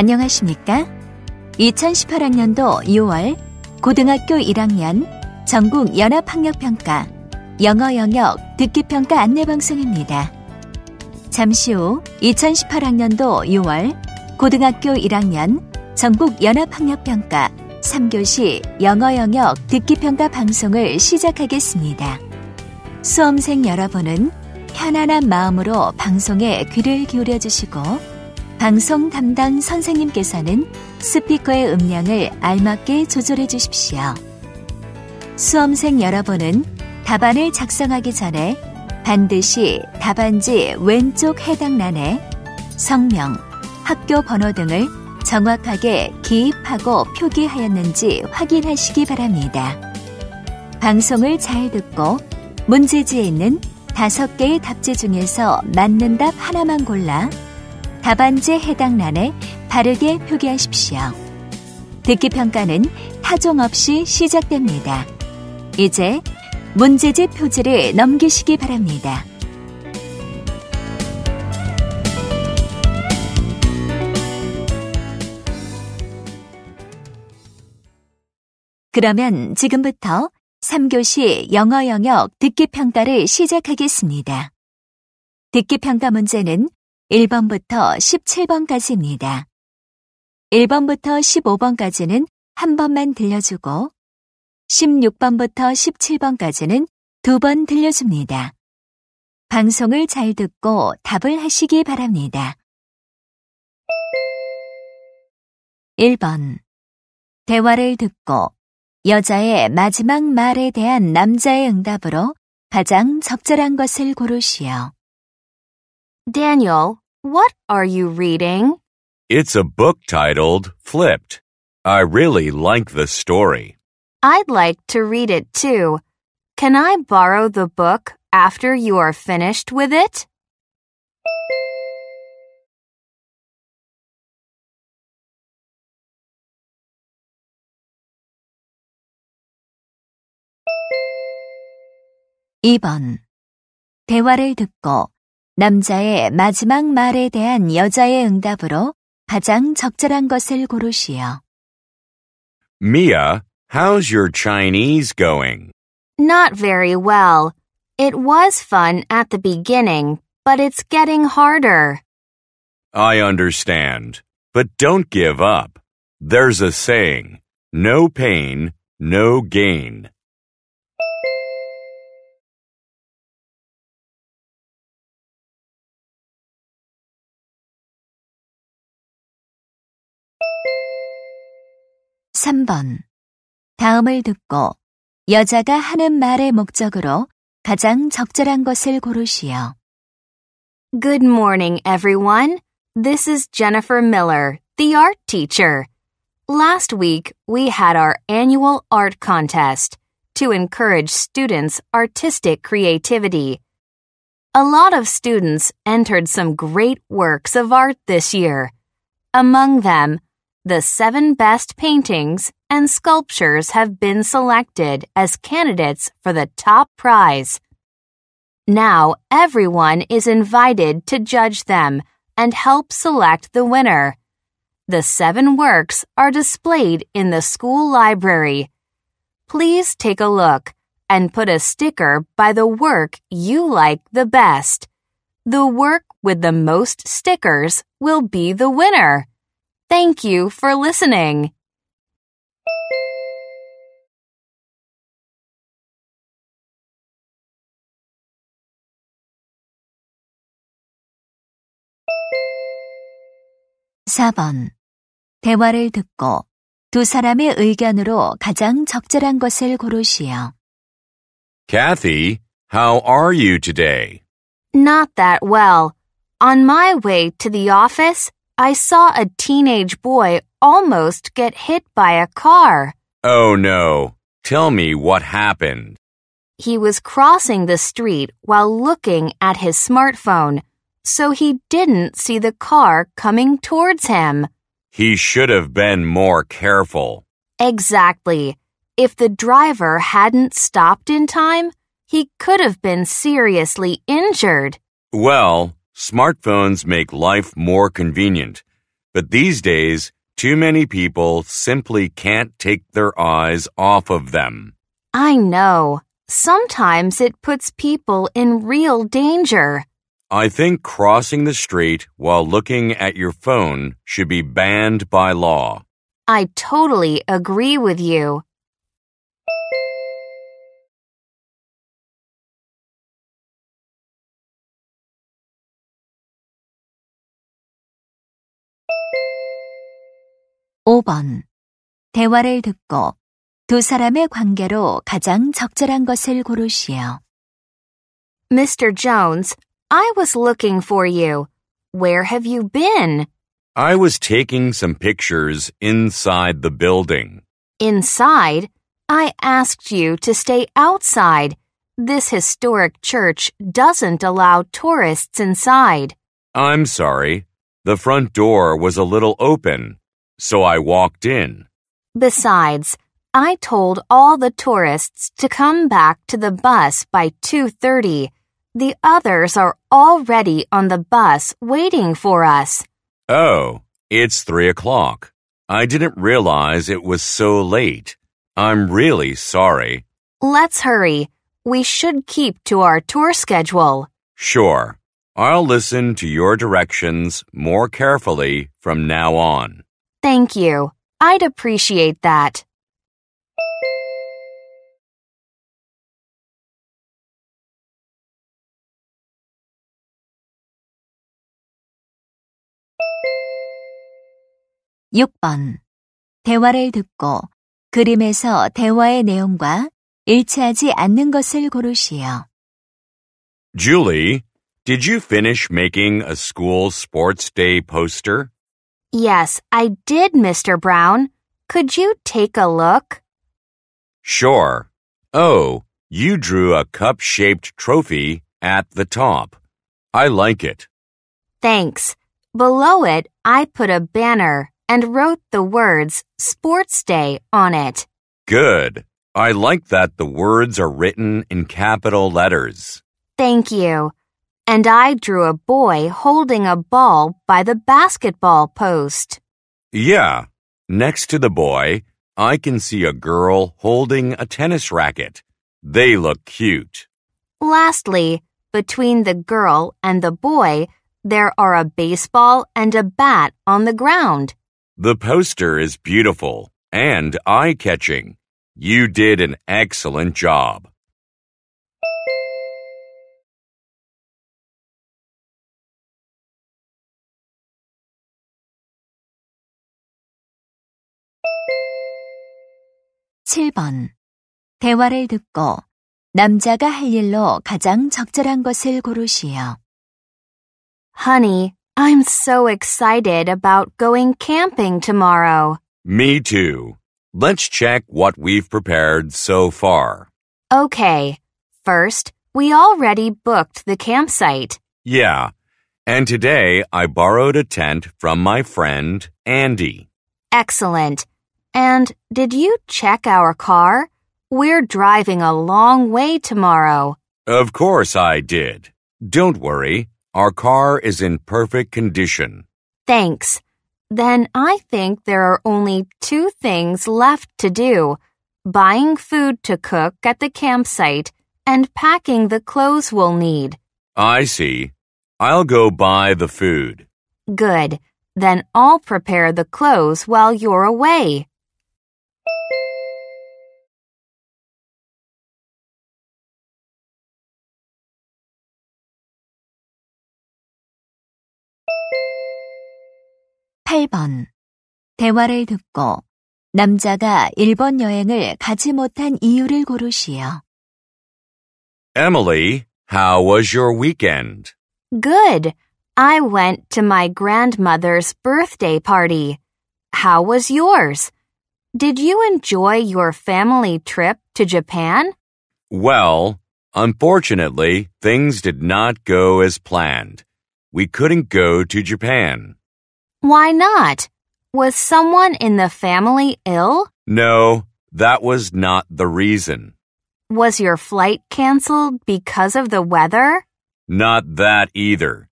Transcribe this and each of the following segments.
안녕하십니까? 2018학년도 6월 고등학교 1학년 전국 연합학력평가 영어 영역 듣기 평가 안내 방송입니다. 잠시 후 2018학년도 6월 고등학교 1학년 전국 연합학력평가 3교시 영어 영역 듣기 평가 방송을 시작하겠습니다. 수험생 여러분은 편안한 마음으로 방송에 귀를 기울여 주시고 방송 담당 선생님께서는 스피커의 음량을 알맞게 조절해 주십시오. 수험생 여러분은 답안을 작성하기 전에 반드시 답안지 왼쪽 해당 란에 성명, 학교 번호 등을 정확하게 기입하고 표기하였는지 확인하시기 바랍니다. 방송을 잘 듣고 문제지에 있는 다섯 개의 답지 중에서 맞는 답 하나만 골라 답안지에 해당 란에 바르게 표기하십시오. 듣기 평가는 타종 없이 시작됩니다. 이제 문제집 표지를 넘기시기 바랍니다. 그러면 지금부터 3교시 영어 영역 듣기 평가를 시작하겠습니다. 듣기 평가 문제는 1번부터 17번까지입니다. 1번부터 15번까지는 한 번만 들려주고 16번부터 17번까지는 두 번 들려줍니다. 방송을 잘 듣고 답을 하시기 바랍니다. 1번. 대화를 듣고 여자의 마지막 말에 대한 남자의 응답으로 가장 적절한 것을 고르시오. Daniel, what are you reading? It's a book titled Flipped. I really like the story. I'd like to read it too. Can I borrow the book after you are finished with it? (2번) 대화를 듣고 남자의 마지막 말에 대한 여자의 응답으로 가장 적절한 것을 고르시오. Mia, how's your Chinese going? Not very well. It was fun at the beginning, but it's getting harder. I understand, but don't give up. There's a saying, no pain, no gain. 3번. 다음을 듣고 여자가 하는 말의 목적으로 가장 적절한 것을 고르시오. Good morning, everyone. This is Jennifer Miller, the art teacher. Last week, we had our annual art contest to encourage students' artistic creativity. A lot of students entered some great works of art this year. Among them, the seven best paintings and sculptures have been selected as candidates for the top prize. Now everyone is invited to judge them and help select the winner. The seven works are displayed in the school library. Please take a look and put a sticker by the work you like the best. The work with the most stickers will be the winner. Thank you for listening. (4번) 대화를 듣고 두 사람의 의견으로 가장 적절한 것을 고르시오. Kathy, how are you today? Not that well. On my way to the office, I saw a teenage boy almost get hit by a car. Oh no. Tell me what happened. He was crossing the street while looking at his smartphone, so he didn't see the car coming towards him. He should have been more careful. Exactly. If the driver hadn't stopped in time, he could have been seriously injured. Well, Smartphones make life more convenient, but these days, too many people simply can't take their eyes off of them. I know. Sometimes it puts people in real danger. I think crossing the street while looking at your phone should be banned by law. I totally agree with you. 5번. 대화를 듣고 두 사람의 관계로 가장 적절한 것을 고르시오. Mr. Jones, I was looking for you. Where have you been? I was taking some pictures inside the building. Inside? I asked you to stay outside. This historic church doesn't allow tourists inside. I'm sorry. The front door was a little open so I walked in. Besides, I told all the tourists to come back to the bus by 2.30. The others are already on the bus waiting for us. Oh, it's 3 o'clock. I didn't realize it was so late. I'm really sorry. Let's hurry. We should keep to our tour schedule. Sure. I'll listen to your directions more carefully from now on. Thank you. I'd appreciate that. (6번) 대화를 듣고 그림에서 대화의 내용과 일치하지 않는 것을 고르시오. Julie, did you finish making a school sports day poster? Yes, I did, Mr. Brown. Could you take a look? Sure. Oh, you drew a cup shaped trophy at the top. I like it. Thanks. Below it, I put a banner and wrote the words Sports Day on it. Good. I like that the words are written in capital letters. Thank you and I drew a boy holding a ball by the basketball post. Yeah. Next to the boy, I can see a girl holding a tennis racket. They look cute. Lastly, between the girl and the boy, there are a baseball and a bat on the ground. The poster is beautiful and eye catching. You did an excellent job. 7번. 대화를 듣고 남자가 할 일로 가장 적절한 것을 고르시오. Honey, I'm so excited about going camping tomorrow. Me too. Let's check what we've prepared so far. Okay. First, we already booked the campsite. Yeah. And today I borrowed a tent from my friend Andy. Excellent. And did you check our car? We're driving a long way tomorrow. Of course I did. Don't worry. Our car is in perfect condition. Thanks. Then I think there are only two things left to do buying food to cook at the campsite and packing the clothes we'll need. I see. I'll go buy the food. Good. Then I'll prepare the clothes while you're away. 8번. 대화를 듣고 남자가 일본 여행을 가지 못한 이유를 고르시오. Emily, how was your weekend? Good. I went to my grandmother's birthday party. How was yours? Did you enjoy your family trip to Japan? Well, unfortunately, things did not go as planned. We couldn't go to Japan. Why not? Was someone in the family ill? No, that was not the reason. Was your flight canceled because of the weather? Not that either.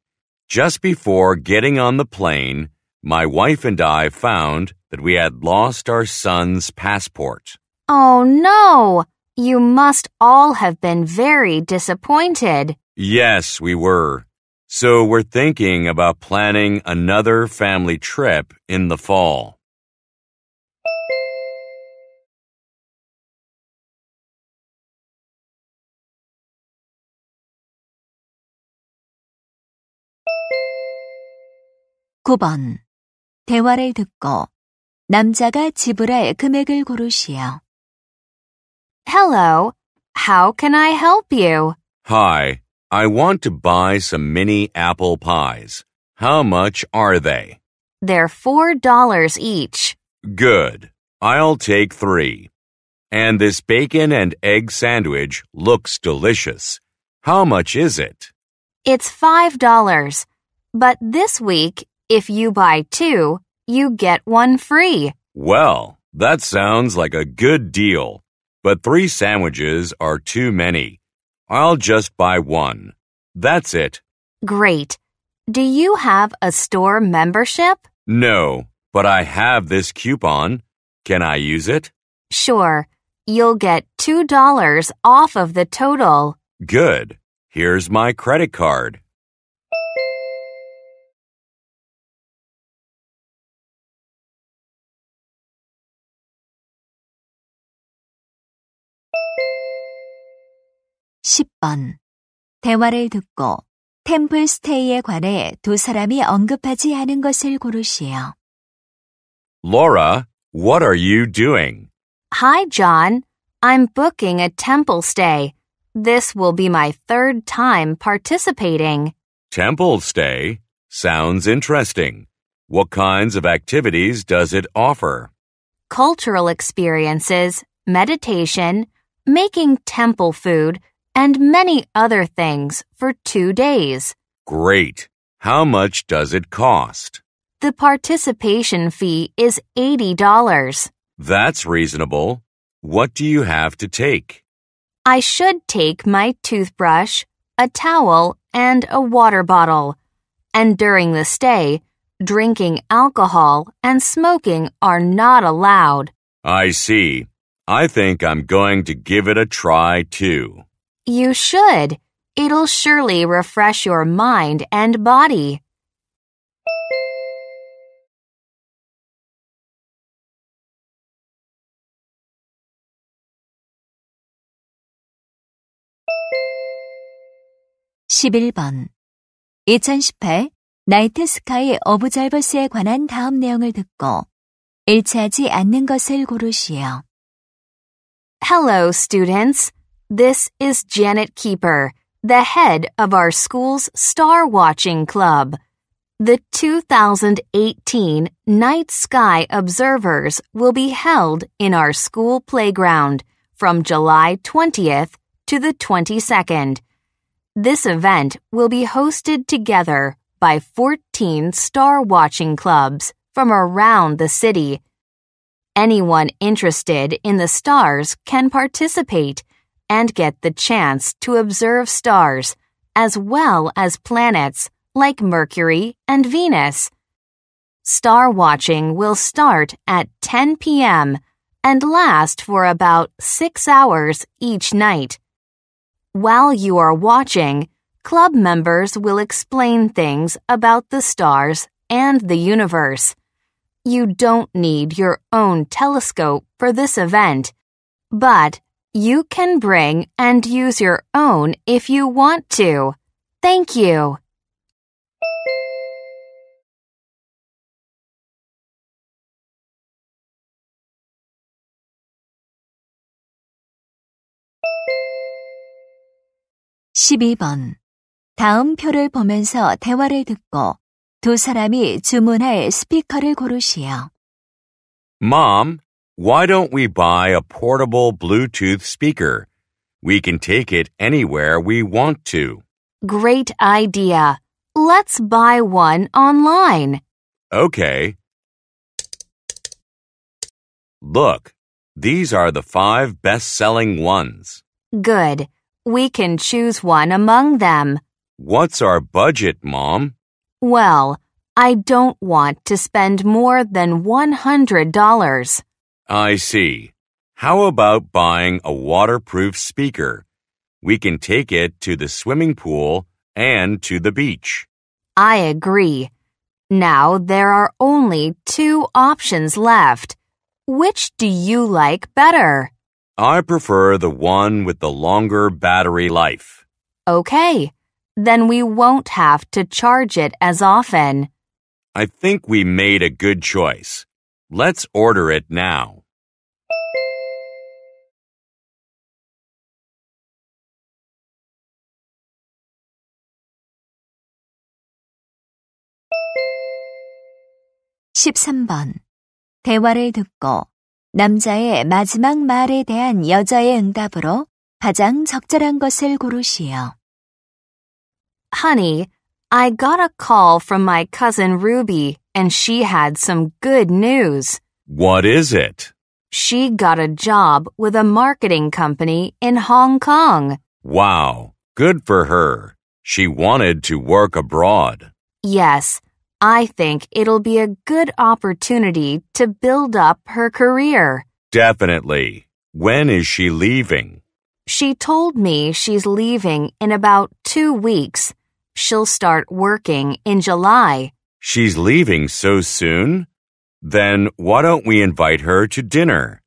Just before getting on the plane, my wife and I found that we had lost our son's passport. Oh no! You must all have been very disappointed. Yes, we were. So we're thinking about planning another family trip in the fall. 대화를 듣고 남자가 지불할 금액을 Hello, how can I help you? Hi, I want to buy some mini apple pies. How much are they? They're four dollars each. Good. I'll take three. And this bacon and egg sandwich looks delicious. How much is it? It's five dollars. But this week, if you buy two, you get one free. Well, that sounds like a good deal. But three sandwiches are too many. I'll just buy one. That's it. Great. Do you have a store membership? No, but I have this coupon. Can I use it? Sure. You'll get $2 off of the total. Good. Here's my credit card. 대화를 듣고 관해 두 사람이 언급하지 않은 것을 고르시오. Laura, what are you doing? Hi, John. I'm booking a temple stay. This will be my third time participating. Temple stay? Sounds interesting. What kinds of activities does it offer? Cultural experiences, meditation, making temple food, and many other things for two days. Great. How much does it cost? The participation fee is $80. That's reasonable. What do you have to take? I should take my toothbrush, a towel, and a water bottle. And during the stay, drinking alcohol and smoking are not allowed. I see. I think I'm going to give it a try too. You should. It'll surely refresh your mind and body. (11번) 2018 나이트 스카이 어브잘버스에 관한 다음 내용을 듣고 일치하지 않는 것을 고르시오. Hello, students. This is Janet Keeper, the head of our school's Star Watching Club. The 2018 Night Sky Observers will be held in our school playground from July 20th to the 22nd. This event will be hosted together by 14 star watching clubs from around the city. Anyone interested in the stars can participate and get the chance to observe stars, as well as planets like Mercury and Venus. Star watching will start at 10 p.m. and last for about six hours each night. While you are watching, club members will explain things about the stars and the universe. You don't need your own telescope for this event, but you can bring and use your own if you want to. Thank you. (12번) 다음 표를 보면서 대화를 듣고 두 사람이 주문할 스피커를 고르시오. Mom, why don't we buy a portable Bluetooth speaker? We can take it anywhere we want to. Great idea. Let's buy one online. Okay. Look, these are the five best-selling ones. Good. We can choose one among them. What's our budget, Mom? Well, I don't want to spend more than $100. I see. How about buying a waterproof speaker? We can take it to the swimming pool and to the beach. I agree. Now there are only two options left. Which do you like better? I prefer the one with the longer battery life. Okay, then we won't have to charge it as often. I think we made a good choice. Let's order it now. 13번. 대화를 듣고 남자의 마지막 말에 대한 여자의 응답으로 가장 적절한 것을 고르시오. Honey, I got a call from my cousin Ruby and she had some good news. What is it? She got a job with a marketing company in Hong Kong. Wow, good for her. She wanted to work abroad. Yes. I think it'll be a good opportunity to build up her career. Definitely. When is she leaving? She told me she's leaving in about two weeks. She'll start working in July. She's leaving so soon? Then why don't we invite her to dinner?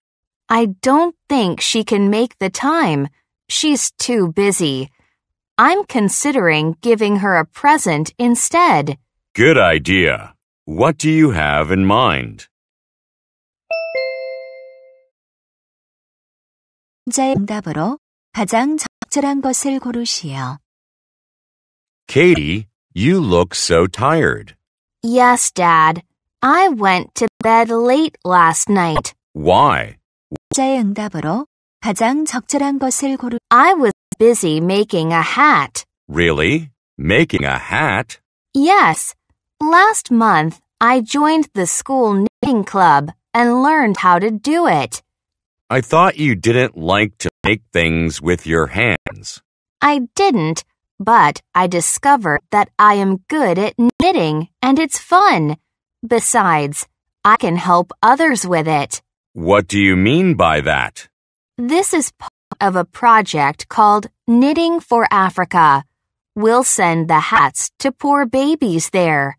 I don't think she can make the time. She's too busy. I'm considering giving her a present instead. Good idea. What do you have in mind? 문자의 응답으로 가장 적절한 것을 고르시오. Katie, you look so tired. Yes, Dad. I went to bed late last night. Why? 문자의 응답으로 가장 적절한 것을 고르. I was busy making a hat. Really? Making a hat? Yes. Last month, I joined the school knitting club and learned how to do it. I thought you didn't like to make things with your hands. I didn't, but I discovered that I am good at knitting and it's fun. Besides, I can help others with it. What do you mean by that? This is part of a project called Knitting for Africa. We'll send the hats to poor babies there.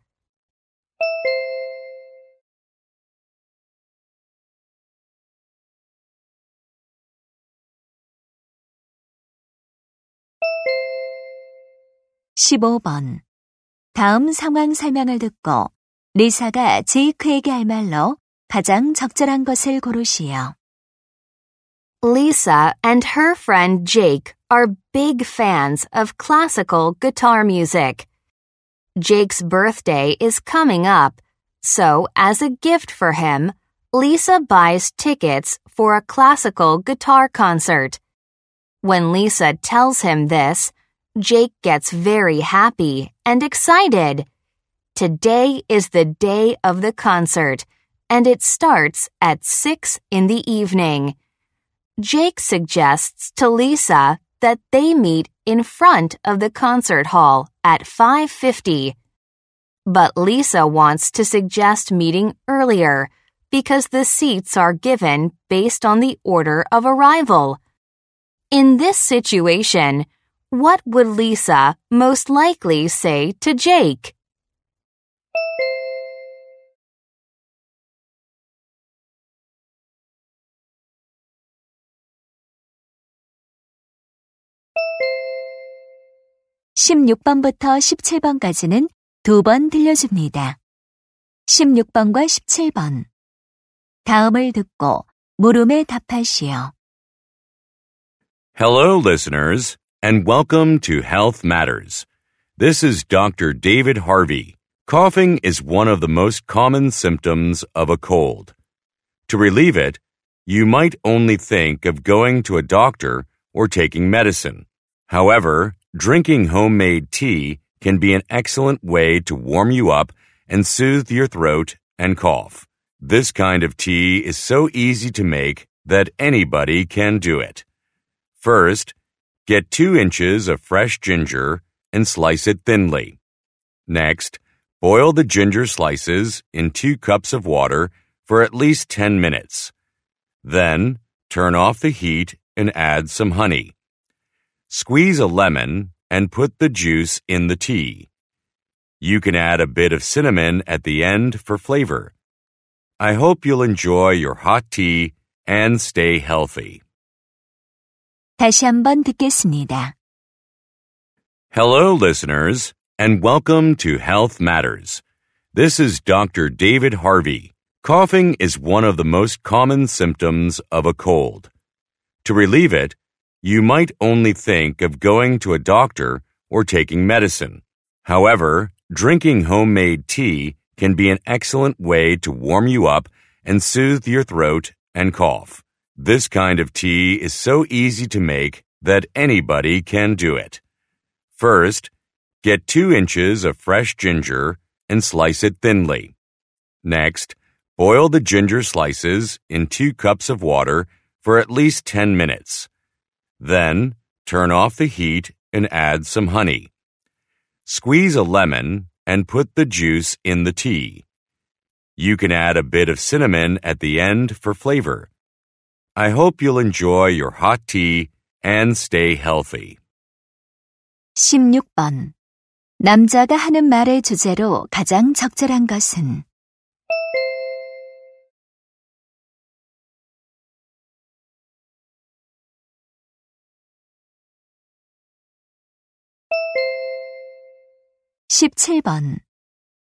15번. 다음 상황 설명을 듣고 리사가 제이크에게 할 말로 가장 적절한 것을 고르시오. Lisa and her friend Jake are big fans of classical guitar music. Jake's birthday is coming up, so as a gift for him, Lisa buys tickets for a classical guitar concert. When Lisa tells him this, Jake gets very happy and excited. Today is the day of the concert, and it starts at 6 in the evening. Jake suggests to Lisa that they meet in front of the concert hall at 5:50. But Lisa wants to suggest meeting earlier because the seats are given based on the order of arrival. In this situation, what would Lisa most likely say to Jake? (16번부터 17번까지는) 두 번 들려줍니다. 16번과 17번. 다음을 듣고 물음에 답하시오. Hello, listeners and welcome to Health Matters. This is Dr. David Harvey. Coughing is one of the most common symptoms of a cold. To relieve it, you might only think of going to a doctor or taking medicine. However, drinking homemade tea can be an excellent way to warm you up and soothe your throat and cough. This kind of tea is so easy to make that anybody can do it. First, Get 2 inches of fresh ginger and slice it thinly. Next, boil the ginger slices in 2 cups of water for at least 10 minutes. Then, turn off the heat and add some honey. Squeeze a lemon and put the juice in the tea. You can add a bit of cinnamon at the end for flavor. I hope you'll enjoy your hot tea and stay healthy. 다시 한번 듣겠습니다. Hello, listeners, and welcome to Health Matters. This is Dr. David Harvey. Coughing is one of the most common symptoms of a cold. To relieve it, you might only think of going to a doctor or taking medicine. However, drinking homemade tea can be an excellent way to warm you up and soothe your throat and cough. This kind of tea is so easy to make that anybody can do it. First, get 2 inches of fresh ginger and slice it thinly. Next, boil the ginger slices in 2 cups of water for at least 10 minutes. Then, turn off the heat and add some honey. Squeeze a lemon and put the juice in the tea. You can add a bit of cinnamon at the end for flavor. I hope you'll enjoy your hot tea and stay healthy. 16번. 남자가 하는 말의 주제로 가장 적절한 것은 (17번)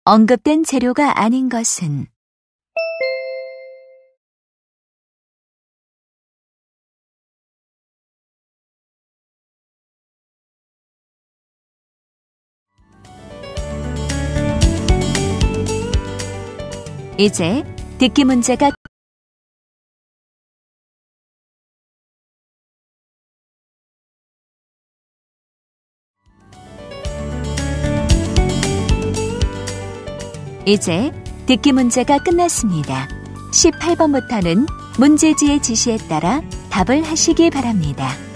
언급된 재료가 아닌 것은 이제 듣기 문제가 이제 듣기 문제가 끝났습니다. 18번부터는 문제지의 지시에 따라 답을 하시기 바랍니다.